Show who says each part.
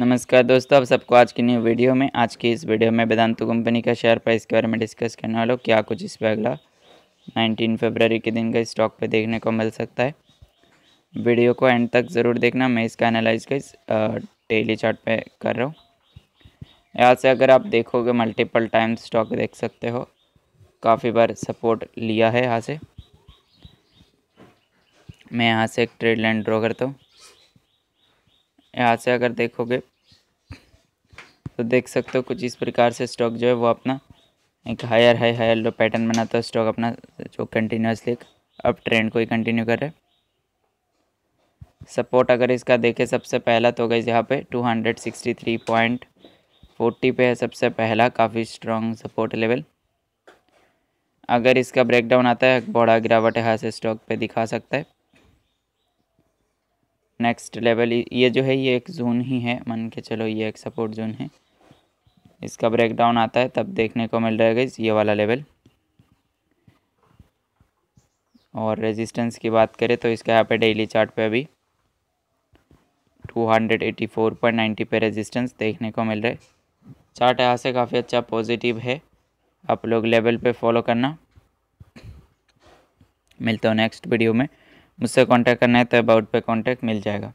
Speaker 1: नमस्कार दोस्तों आप सबको आज की न्यू वीडियो में आज की इस वीडियो में वेदांतु कंपनी का शेयर प्राइस के बारे में डिस्कस करने वाला हूँ क्या कुछ इस पर अगला नाइनटीन फरवरी के दिन का स्टॉक पे देखने को मिल सकता है वीडियो को एंड तक ज़रूर देखना मैं इसका एनालाइज का इस डेली चार्ट पे कर रहा हूँ यहाँ से अगर आप देखोगे मल्टीपल टाइम स्टॉक देख सकते हो काफ़ी बार सपोर्ट लिया है यहाँ से मैं यहाँ से एक ट्रेड लाइन ड्रॉ करता हूँ यहाँ से अगर देखोगे तो देख सकते हो कुछ इस प्रकार से स्टॉक जो है वो अपना एक higher high higher low pattern बनाता है स्टॉक अपना जो कंटिन्यूसली अप ट्रेंड को ही कंटिन्यू कर रहा है सपोर्ट अगर इसका देखें सबसे पहला तो गई यहाँ पे 263.40 पे है सबसे पहला काफ़ी स्ट्रॉन्ग सपोर्ट लेवल अगर इसका ब्रेकडाउन आता है बड़ा गिरावट यहाँ से स्टॉक पर दिखा सकता है नेक्स्ट लेवल ये जो है ये एक जोन ही है मान के चलो ये एक सपोर्ट जोन है इसका ब्रेकडाउन आता है तब देखने को मिल रहा है ये वाला लेवल और रेजिस्टेंस की बात करें तो इसका यहाँ पे डेली चार्ट पे अभी 284.90 पे रेजिस्टेंस देखने को मिल रहा है चार्ट यहाँ से काफ़ी अच्छा पॉजिटिव है आप लोग लेवल पे फॉलो करना मिलता हूँ नेक्स्ट वीडियो में मुझसे कांटेक्ट करना है तो अबाउट पे कांटेक्ट मिल जाएगा